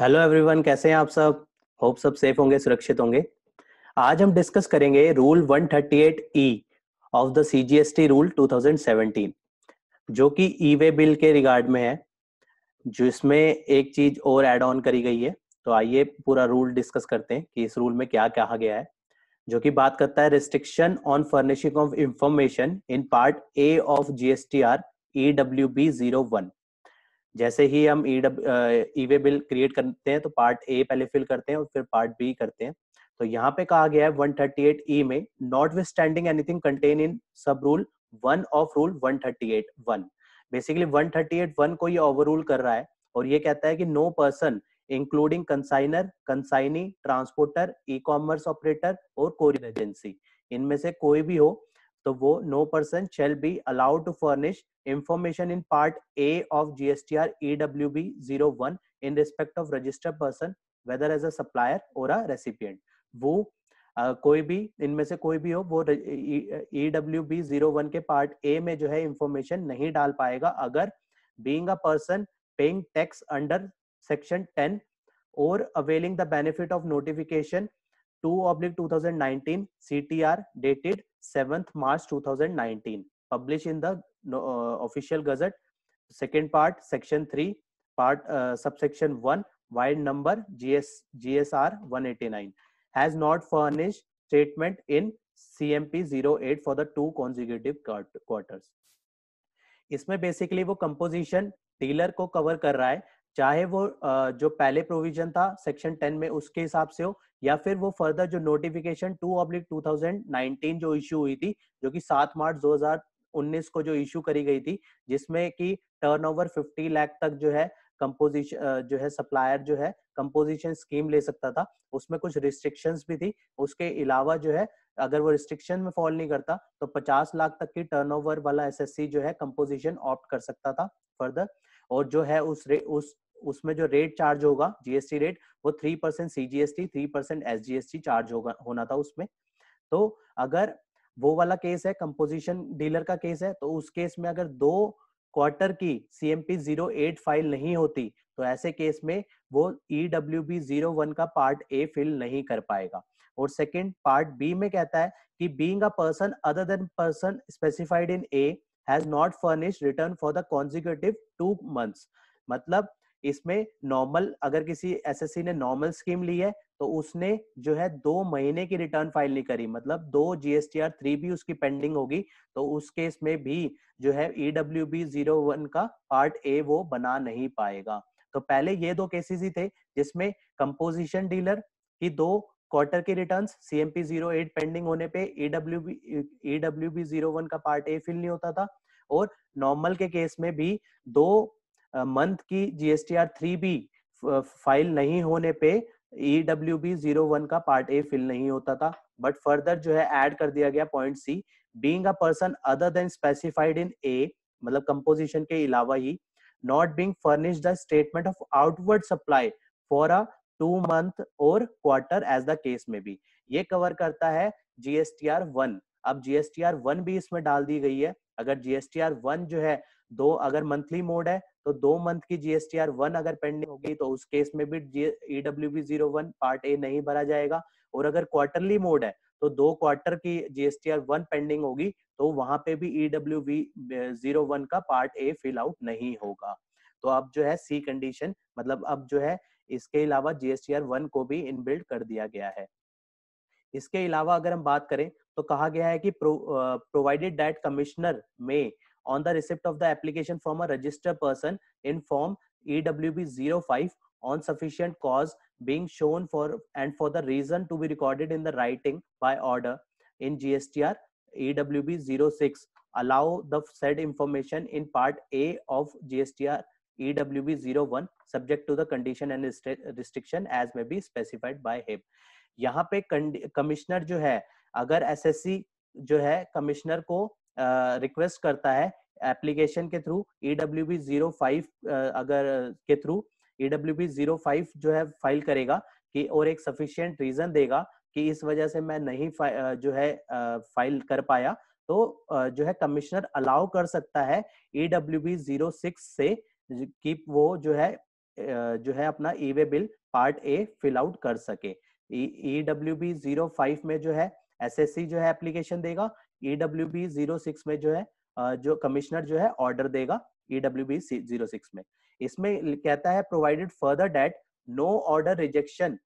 hello everyone कैसे हैं आप सब होप सब सेफ होंगे सुरक्षित होंगे आज हम डिस्कस करेंगे rule 138 E of the CGST rule 2017 जो कि ई वे बिल के रिगार्ड में है जिसमें एक चीज और एड ऑन करी गई है तो आइए पूरा रूल डिस्कस करते हैं कि इस रूल में क्या कहा गया है जो कि बात करता है restriction on furnishing of information in part A of R E W B zero one जैसे ही हम E e way bill create करते हैं तो पार्ट ए पहले फिल करते हैं और फिर पार्ट बी करते हैं तो यहाँ पे कहा गया है 138 ई e में notwithstanding anything contain in sub rule one of rule 138 thirty one basically 138 one को ये ओवर रूल कर रहा है और ये कहता है कि no person including consignor consignee transporter E commerce operator और कोरियर एजेंसी इनमें से कोई भी हो तो वो no person shall be allowed to furnish information in part A of GSTR E W B zero one in respect of registered person whether as a supplier और a recipient वो Uh, कोई भी इनमें से कोई भी हो वो E W B zero one के पार्ट ए में जो है इंफॉर्मेशन नहीं डाल पाएगा अगर being a person paying tax under section ten और availing the benefit of notification 2019 CTR dated 7th March 2019 published in the uh, official gazette second part section 3 part uh, subsection 1 wide number GS, GSR 189 has not furnished statement in CMP 08 for the two consecutive quarters इसमें basically वो composition dealer को cover कर रहा है चाहे वो जो पहले प्रोविजन था सेक्शन 10 में उसके हिसाब से हो या फिर वो फर्दर जो नोटिफिकेशन टू ऑब्लिक 2019 जो इश्यू हुई थी जो कि सात मार्च 2019 को जो इश्यू करी गई थी जिसमें कि टर्नओवर 50 लाख तक जो है कंपोजिशन जो है सप्लायर जो है कंपोजिशन स्कीम ले सकता था उसमें कुछ रिस्ट्रिक्शंस भी थी उसके अलावा जो है अगर वो रिस्ट्रिक्शन में फॉल नहीं करता तो 50 लाख तक की टर्नओवर वाला एसएससी जो है कंपोजिशन ऑप्ट कर सकता था फर्दर और जो है उस रे, उस उसमें जो रेट चार्ज होगा जीएसटी रेट वो three percent C G S T three percent S G S T charge होगा होना था उसमें तो अगर वो वाला केस है कंपोजिशन डीलर का केस है तो उस केस में अगर दो क्वार्टर की C M P zero eight file नहीं होती तो ऐसे केस में वो E W B zero one का पार्ट ए फिल नहीं कर पाएगा और सेकेंड पार्ट बी में कहता है कि being a person other than person specified in A has not furnish return for the consecutive two months मतलब इसमें नॉर्मल अगर किसी एसएससी ने नॉर्मल स्कीम ली है तो उसने जो है दो महीने की रिटर्न फाइल नहीं करी मतलब दो जीएसटीआर थ्री भी उसकी पेंडिंग होगी तो उस केस में भी जो है ईडब्ल्यू बी जीरो वन का पार्ट ए वो बना नहीं पाएगा तो पहले ये दो केसेस ही थे जिसमें कंपोजिशन डीलर की दो क्वार्टर की return CMP zero eight pending होने पे ईडब्ल्यू बी जीरो वन का पार्ट ए फिल नहीं होता था और नॉर्मल के केस में भी दो मंथ की जीएसटीआर थ्री बी फाइल नहीं होने पे ईडब्ल्यू बी जीरो वन का पार्ट ए फिल नहीं होता था बट फर्दर जो है ऐड कर दिया गया point C being a person other than specified in A मतलब कंपोजिशन के अलावा ही not being furnish the statement of outward supply for a two month और क्वार्टर एज द केस में भी ये कवर करता है जीएसटीआर वन अब जीएसटीआर वन भी इसमें डाल दी गई है अगर जीएसटीआर वन जो है दो अगर मंथली मोड है तो दो मंथ की जीएसटीआर वन अगर पेंडिंग होगी तो उस केस में भी E W B zero one part A नहीं भरा जाएगा और अगर क्वार्टरली मोड है तो दो क्वार्टर की जीएसटीआर वन पेंडिंग होगी तो वहां पे भी ईडब्ल्यू बी जीरो वन का पार्ट ए फिल आउट नहीं होगा तो अब जो है सी कंडीशन मतलब अब जो है इसके अलावा जीएसटीआर वन को भी इनबिल्ड कर दिया गया है इसके अलावा अगर हम बात करें तो कहा गया है कि provided that commissioner may on the receipt of the application from a registered person in form E W B zero five on sufficient cause being shown for and for the reason to be recorded in the writing by order in G S T R E W B zero six allow the said information in part A of G S T R E W B zero one subject to the condition and restriction as may be specified by हिप यहाँ पे commissioner जो है अगर SSC जो है commissioner को request करता है एप्लीकेशन के through E W B zero five अगर के through E W B zero five जो है फाइल करेगा कि और एक सफिशियंट रीजन देगा कि इस वजह से मैं नहीं जो है फाइल कर पाया तो जो है कमिश्नर अलाउ कर सकता है ईडब्ल्यू बी जीरो सिक्स से कि वो जो है जो है अपना e way bill part A fill out कर सके E W B zero five में जो है एसएससी जो है एप्लीकेशन देगा ईडब्ल्यू बी जीरो सिक्स में जो है जो कमिश्नर जो है ऑर्डर देगा ईडब्ल्यू बी जीरो सिक्स में इसमें कहता है provided further that no order rejection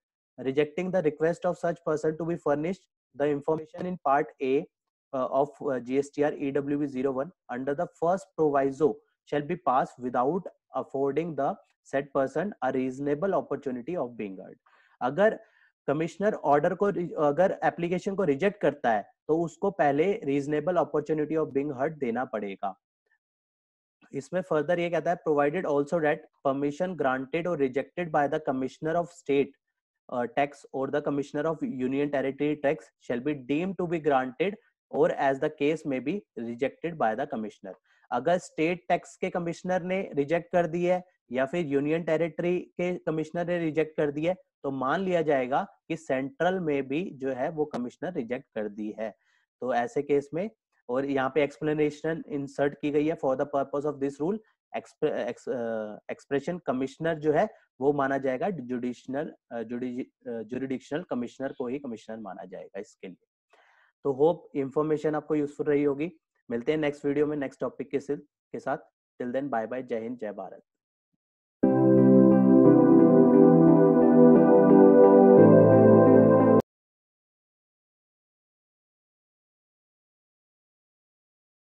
rejecting the request of such person to be furnished the information in part A of GSTR E W B zero one under the first proviso shall be pass without affording the said person a reasonable opportunity of being अगर commissioner order को अगर application को reject करता है तो उसको पहले reasonable opportunity of being heard देना पड़ेगा इसमें फर्दर ये कहता है provided also that permission granted or rejected by the commissioner of state tax or the commissioner of union territory tax shall be deem to be granted or as the case may be rejected by the commissioner अगर state tax के commissioner ने reject कर दिया है या फिर union territory के commissioner ने रिजेक्ट कर दिया तो मान लिया जाएगा कि सेंट्रल में भी जो है वो कमिश्नर रिजेक्ट कर दी है तो ऐसे केस में और यहाँ पे एक्सप्लेनेशन इंसर्ट की गई है for the purpose of this rule expression commissioner जो है वो माना जाएगा जुडिशनल जुडिशनल कमिश्नर को ही कमिश्नर माना जाएगा इसके लिए तो होप इंफॉर्मेशन आपको यूजफुल रही होगी मिलते हैं नेक्स्ट वीडियो में नेक्स्ट टॉपिक के साथ टिल देन बाय बाय जय हिंद जय भारत